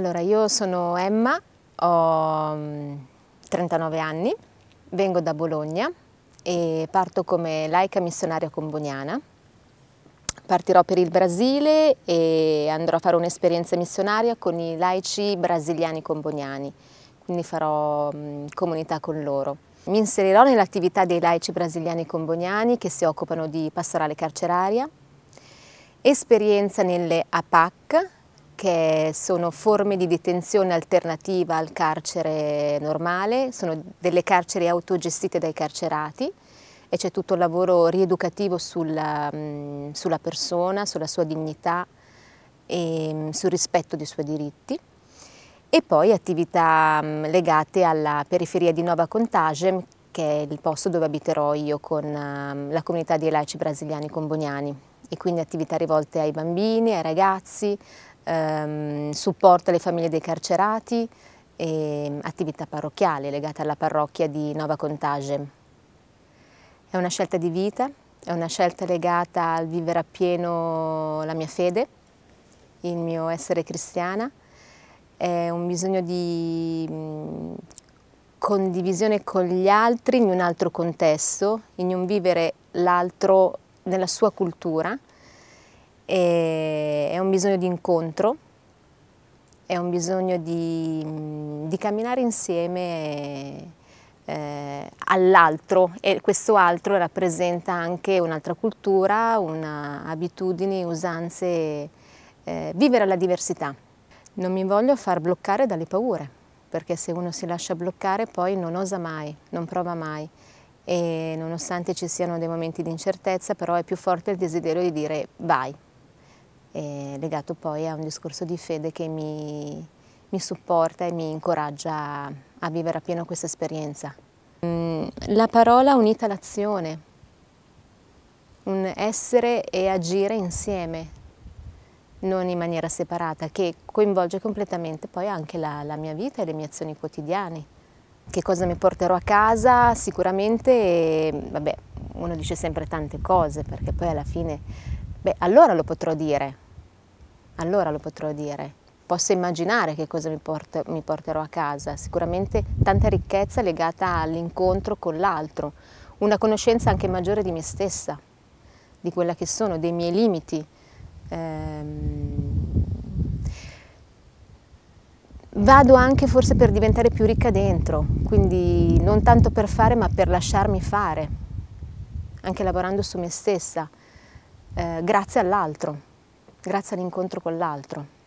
Allora, io sono Emma, ho 39 mm, anni, vengo da Bologna e parto come laica missionaria comboniana. Partirò per il Brasile e andrò a fare un'esperienza missionaria con i laici brasiliani comboniani, quindi farò mm, comunità con loro. Mi inserirò nell'attività dei laici brasiliani comboniani che si occupano di pastorale carceraria, esperienza nelle APAC, perché sono forme di detenzione alternativa al carcere normale, sono delle carceri autogestite dai carcerati e c'è tutto il lavoro rieducativo sulla, mm, sulla persona, sulla sua dignità e mm, sul rispetto dei suoi diritti e poi attività mm, legate alla periferia di Nova Contagem che è il posto dove abiterò io con la comunità di laici brasiliani comboniani e quindi attività rivolte ai bambini, ai ragazzi, ehm, supporta le famiglie dei carcerati e attività parrocchiali legate alla parrocchia di Nova Contage. È una scelta di vita, è una scelta legata al vivere appieno la mia fede, il mio essere cristiana, è un bisogno di mm, condivisione con gli altri in un altro contesto, in un vivere l'altro nella sua cultura è un bisogno di incontro, è un bisogno di, mm, di camminare insieme eh, all'altro e questo altro rappresenta anche un'altra cultura, una abitudini, usanze, eh, vivere la diversità. Non mi voglio far bloccare dalle paure, perché se uno si lascia bloccare poi non osa mai, non prova mai e nonostante ci siano dei momenti di incertezza però è più forte il desiderio di dire vai, legato poi a un discorso di fede che mi, mi supporta e mi incoraggia a vivere appieno questa esperienza. Mm, la parola unita all'azione, un essere e agire insieme, non in maniera separata, che coinvolge completamente poi anche la, la mia vita e le mie azioni quotidiane. Che cosa mi porterò a casa? Sicuramente, vabbè, uno dice sempre tante cose, perché poi alla fine, beh, allora lo potrò dire, allora lo potrò dire. Posso immaginare che cosa mi, porto, mi porterò a casa, sicuramente tanta ricchezza legata all'incontro con l'altro, una conoscenza anche maggiore di me stessa, di quella che sono, dei miei limiti. Ehm, vado anche forse per diventare più ricca dentro, quindi non tanto per fare ma per lasciarmi fare, anche lavorando su me stessa, eh, grazie all'altro grazie all'incontro con l'altro.